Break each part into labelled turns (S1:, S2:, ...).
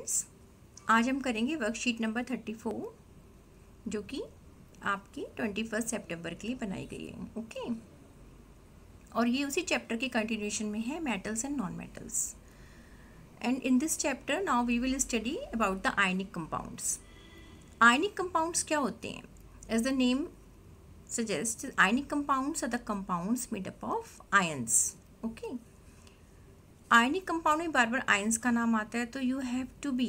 S1: Friends आज हम करेंगे वर्कशीट नंबर थर्टी फोर जो कि आपकी ट्वेंटी फर्स्ट सेप्टेम्बर के लिए बनाई गई है ओके और ये उसी चैप्टर के कंटिन्यूशन में है metals and non metals and in this chapter now we will study about the ionic compounds ionic compounds क्या होते हैं as the name suggest ionic compounds are the compounds made up of ions okay ionic compound में बार बार ions का नाम आता है तो you have to be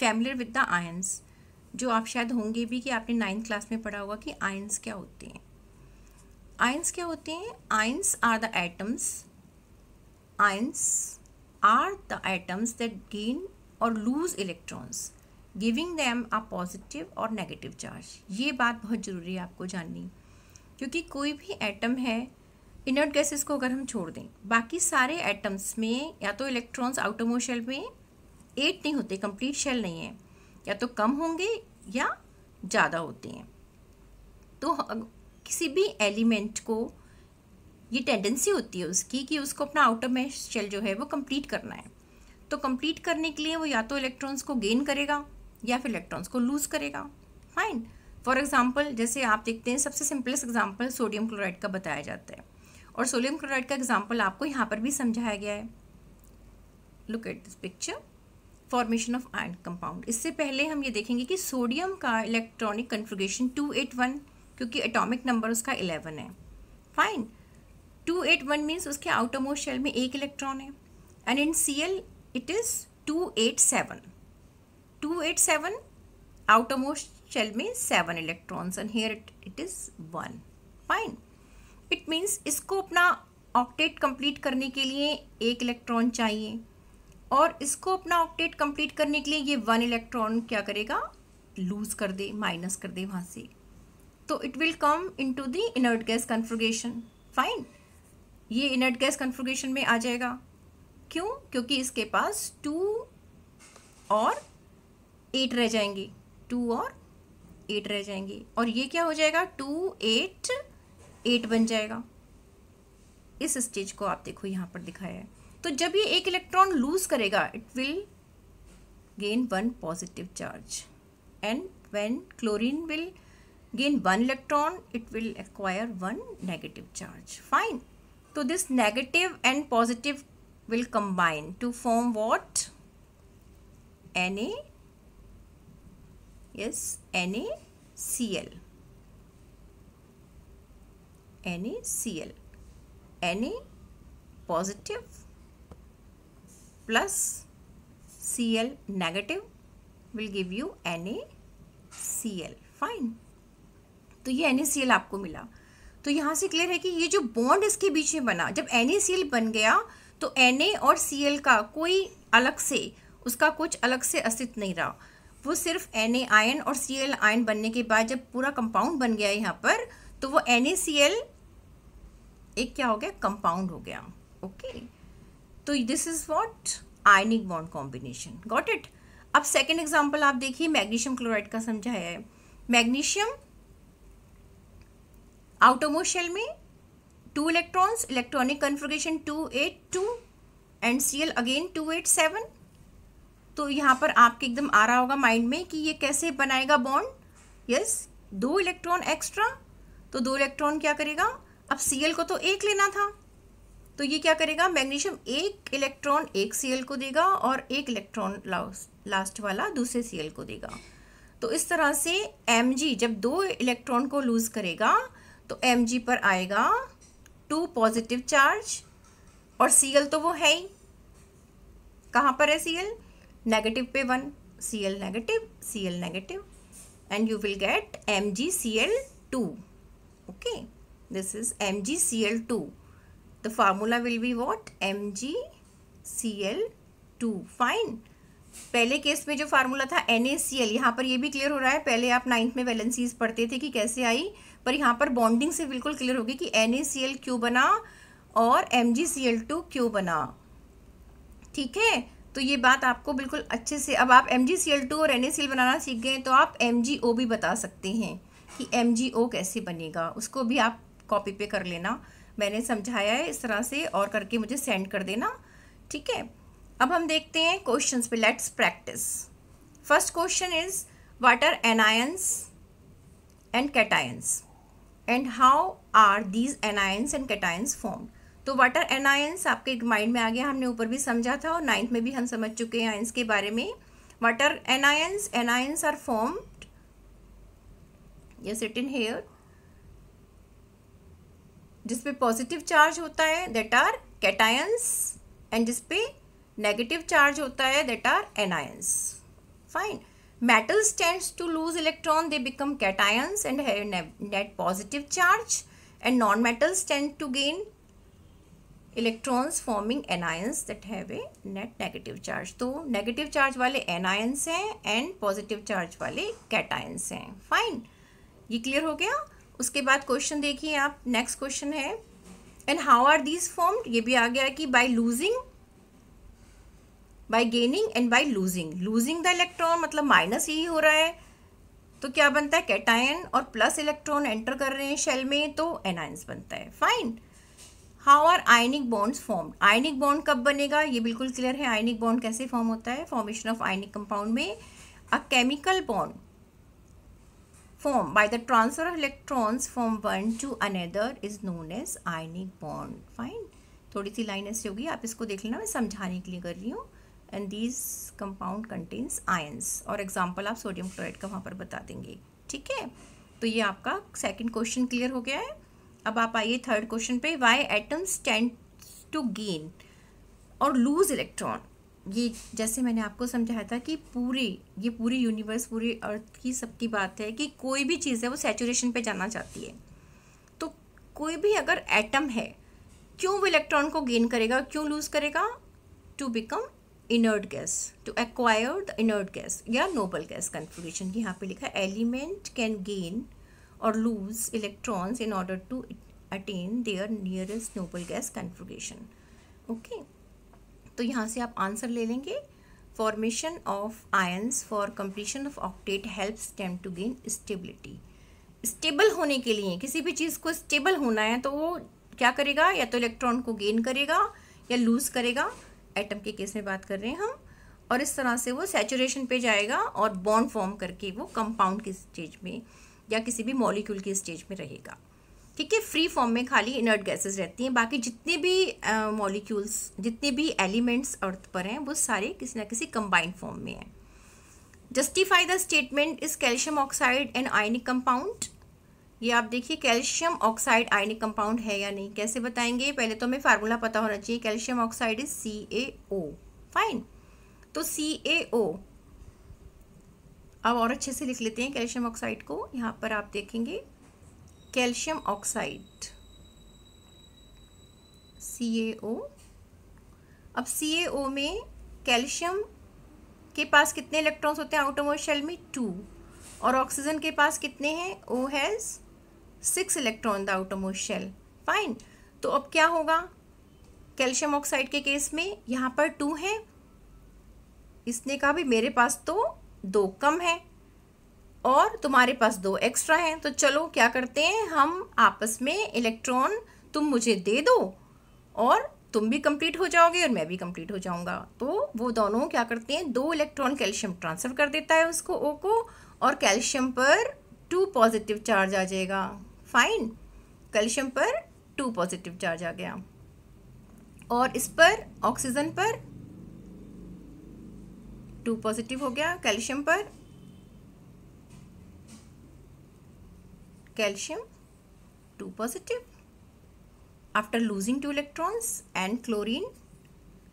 S1: familiar with the ions जो आप शायद होंगे भी कि आपने नाइन्थ क्लास में पढ़ा होगा कि आयंस क्या होते हैं आयंस क्या होते हैं ions are the atoms ions are the atoms that gain और lose electrons giving them a positive और नेगेटिव चार्ज ये बात बहुत ज़रूरी है आपको जाननी क्योंकि कोई भी एटम है इनर्ट गैसेस को अगर हम छोड़ दें बाकी सारे एटम्स में या तो इलेक्ट्रॉन्स आउटोमो शेल में एट नहीं होते कंप्लीट शेल नहीं है या तो कम होंगे या ज़्यादा होते हैं तो किसी भी एलिमेंट को ये टेंडेंसी होती है उसकी कि उसको अपना आउटर शेल जो है वो कंप्लीट करना है तो कंप्लीट करने के लिए वो या तो इलेक्ट्रॉन्स को गेन करेगा या फिर इलेक्ट्रॉन्स को लूज़ करेगा फाइन फॉर एग्ज़ाम्पल जैसे आप देखते हैं सबसे सिंपलेस्ट एग्जाम्पल सोडियम क्लोराइड का बताया जाता है और सोडियम क्लोराइड का एग्जाम्पल आपको यहाँ पर भी समझाया गया है look at this picture formation of ion compound इससे पहले हम ये देखेंगे कि सोडियम का electronic configuration two eight one क्योंकि एटॉमिक नंबर उसका इलेवन है fine two eight one means उसके आउटर मोस्ट शेल में एक इलेक्ट्रॉन है and in C L it is two eight seven two eight seven outer most shell में seven electrons and here it it is one fine it means इसको अपना octet complete करने के लिए एक इलेक्ट्रॉन चाहिए और इसको अपना ऑक्टेट कंप्लीट करने के लिए ये वन इलेक्ट्रॉन क्या करेगा लूज कर दे माइनस कर दे वहाँ से तो it will come into the inert gas configuration fine ये इनर्ट गैस कन्फ्रोगेशन में आ जाएगा क्यों क्योंकि इसके पास टू और एट रह जाएंगे टू और एट रह जाएंगे और ये क्या हो जाएगा टू एट एट बन जाएगा इस स्टेज को आप देखो यहाँ पर दिखाया है तो जब ये एक इलेक्ट्रॉन लूज करेगा it will gain one positive charge and when chlorine will gain one electron it will acquire one negative charge fine तो this negative and positive will combine to form what N S N A C L NaCl. Na positive plus Cl negative will give you NaCl. Fine. तो ये NaCl आपको मिला तो यहाँ से clear है कि ये जो बॉन्ड इसके बीच में बना जब NaCl बन गया तो Na और Cl का कोई अलग से उसका कुछ अलग से अस्तित्व नहीं रहा वो सिर्फ Na आयन और Cl आयन बनने के बाद जब पूरा कंपाउंड बन गया यहाँ पर तो वो NaCl एक क्या हो गया कंपाउंड हो गया ओके तो this is what ionic bond combination got it अब सेकेंड एग्जाम्पल आप देखिए मैग्नीशियम क्लोराइड का समझाया है मैग्नीशियम आउटोमोशल में two electrons electronic configuration two eight two and C L again two eight seven तो यहाँ पर आपके एकदम आ रहा होगा माइंड में कि ये कैसे बनाएगा बॉन्ड यस yes, दो इलेक्ट्रॉन एक्स्ट्रा तो दो इलेक्ट्रॉन क्या करेगा अब सी को तो एक लेना था तो ये क्या करेगा मैग्नीशियम एक इलेक्ट्रॉन एक सी को देगा और एक इलेक्ट्रॉन लास्ट वाला दूसरे सी को देगा तो इस तरह से एम जब दो इलेक्ट्रॉन को लूज़ करेगा तो एम पर आएगा टू पॉजिटिव चार्ज और सी तो वो है ही कहाँ पर है सी नेगेटिव पे one C L negative C L negative and you will get M G C L two okay This is MgCl2. The formula will be what? MgCl2. Fine. पहले case में जो फार्मूला था N यहाँ पर ये भी clear हो रहा है पहले आप नाइन्थ में वैलेंसीज पढ़ते थे कि कैसे आई पर यहाँ पर बॉन्डिंग से बिल्कुल क्लियर होगी कि एन क्यों बना और एम क्यों बना ठीक है तो ये बात आपको बिल्कुल अच्छे से अब आप एम और एन बनाना सीख गए तो आप एम बता सकते हैं कि एम कैसे बनेगा उसको भी आप कॉपी पे कर लेना मैंने समझाया है इस तरह से और करके मुझे सेंड कर देना ठीक है अब हम देखते हैं क्वेश्चन पे let's practice first question is what are anions and cations and how are these anions and cations formed तो वाटर एनायंस आपके माइंड में आ गया हमने ऊपर भी समझा था और नाइन्थ में भी हम समझ चुके हैं आयंस के बारे में water anions anions are formed yes it in here जिसपे पॉजिटिव चार्ज होता है दैट आर कैटायंस एंड जिसपे नेगेटिव चार्ज होता है that are anions fine metals tends to lose electron they become cations and है net positive charge and non metals stand to gain electrons forming anions that have a net negative charge तो negative charge वाले anions हैं and positive charge वाले cations हैं fine ये clear हो गया उसके बाद क्वेश्चन देखिए आप नेक्स्ट क्वेश्चन है and how are these formed ये भी आ गया कि by losing by gaining and by losing losing the electron मतलब माइनस यही हो रहा है तो क्या बनता है कैटायन और प्लस इलेक्ट्रॉन एंटर कर रहे हैं शेल में तो एनायंस बनता है fine how are ionic bonds form ionic bond कब बनेगा ये बिल्कुल क्लियर है आयनिक बॉन्ड कैसे फॉर्म होता है फॉर्मेशन ऑफ आयनिक कंपाउंड में a chemical bond formed by the transfer of electrons from one to another is known as ionic bond. Fine. थोड़ी सी लाइन ऐसी होगी आप इसको देख लेना मैं समझाने के लिए कर रही हूँ and these compound contains ions और एग्जाम्पल आप सोडियम क्लोराइड का वहाँ पर बता देंगे ठीक है तो ये आपका सेकेंड क्वेश्चन क्लियर हो गया है अब आप आइए थर्ड क्वेश्चन पे why atoms tend to gain और लूज इलेक्ट्रॉन ये जैसे मैंने आपको समझाया था कि पूरी ये पूरी यूनिवर्स पूरी अर्थ की सबकी बात है कि कोई भी चीज़ है वो सेचुरेशन पे जाना चाहती है तो कोई भी अगर एटम है क्यों वो इलेक्ट्रॉन को गेन करेगा क्यों लूज़ करेगा to become inert gas to acquire the inert gas या नोबल गैस कन्फ्यूजन यहाँ पे लिखा है एलिमेंट कैन गेन और lose electrons in order to attain their nearest noble gas configuration okay तो यहाँ से आप आंसर ले लेंगे formation of ions for completion of octet help stem to gain stability stable होने के लिए किसी भी चीज़ को स्टेबल होना है तो वो क्या करेगा या तो इलेक्ट्रॉन को गेन करेगा या लूज़ करेगा एटम के केस में बात कर रहे हैं हम और इस तरह से वो सेचुरेशन पे जाएगा और बॉन्ड फॉर्म करके वो कंपाउंड की स्टेज में या किसी भी मॉलिक्यूल की स्टेज में रहेगा ठीक है फ्री फॉर्म में खाली इनर्ट गैसेस रहती हैं बाकी जितने भी मॉलिक्यूल्स जितने भी एलिमेंट्स अर्थ पर हैं वो सारे किसी ना किसी कंबाइंड फॉर्म में हैं justify the statement is calcium oxide and ionic compound ये आप देखिए कैल्शियम ऑक्साइड आयनिक कंपाउंड है या नहीं कैसे बताएंगे पहले तो हमें फार्मूला पता होना चाहिए calcium oxide is C A O fine तो सी ए ओ अब और अच्छे से लिख लेते हैं कैल्शियम ऑक्साइड को यहाँ पर आप देखेंगे कैल्शियम ऑक्साइड सी ए ओ अब सी ए ओ में कैल्शियम के पास कितने इलेक्ट्रॉन्स होते हैं आउटोमोर शेल में टू और ऑक्सीजन के पास कितने हैं O has six electron the आउटोमोर शेल फाइन तो अब क्या होगा कैल्शियम ऑक्साइड के केस में यहाँ पर टू है इसने कहा भी मेरे पास तो दो कम है और तुम्हारे पास दो एक्स्ट्रा हैं तो चलो क्या करते हैं हम आपस में इलेक्ट्रॉन तुम मुझे दे दो और तुम भी कंप्लीट हो जाओगे और मैं भी कंप्लीट हो जाऊंगा तो वो दोनों क्या करते हैं दो इलेक्ट्रॉन कैल्शियम ट्रांसफ़र कर देता है उसको ओ को और कैल्शियम पर टू पॉजिटिव चार्ज आ जाएगा फाइन कैल्शियम पर टू पॉजिटिव चार्ज आ गया और इस पर ऑक्सीजन पर टू पॉजिटिव हो गया कैल्शियम पर calcium 2 positive after losing 2 electrons and chlorine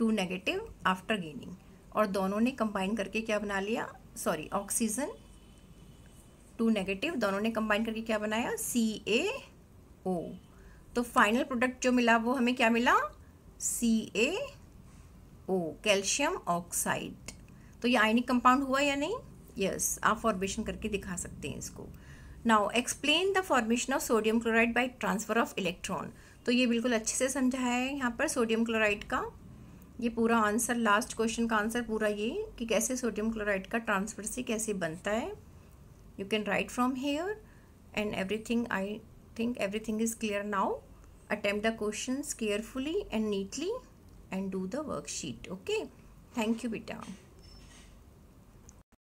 S1: 2 negative after gaining और दोनों ने कंबाइन करके क्या बना लिया सॉरी ऑक्सीजन टू नेगेटिव दोनों ने कंबाइन करके क्या बनाया सी ए ओ तो फाइनल प्रोडक्ट जो मिला वो हमें क्या मिला सी ए ओ कैल्शियम ऑक्साइड तो ये आयनिक कंपाउंड हुआ या नहीं यस yes, आप फॉर्मेशन करके दिखा सकते हैं इसको now explain the formation of sodium chloride by transfer of electron तो ये बिल्कुल अच्छे से समझाया है यहाँ पर सोडियम क्लोराइड का ये पूरा आंसर लास्ट क्वेश्चन का आंसर पूरा ये कि कैसे सोडियम क्लोराइड का ट्रांसफर से कैसे बनता है you can write from here and everything I think everything is clear now attempt the question carefully and neatly and do the worksheet okay thank you बेटा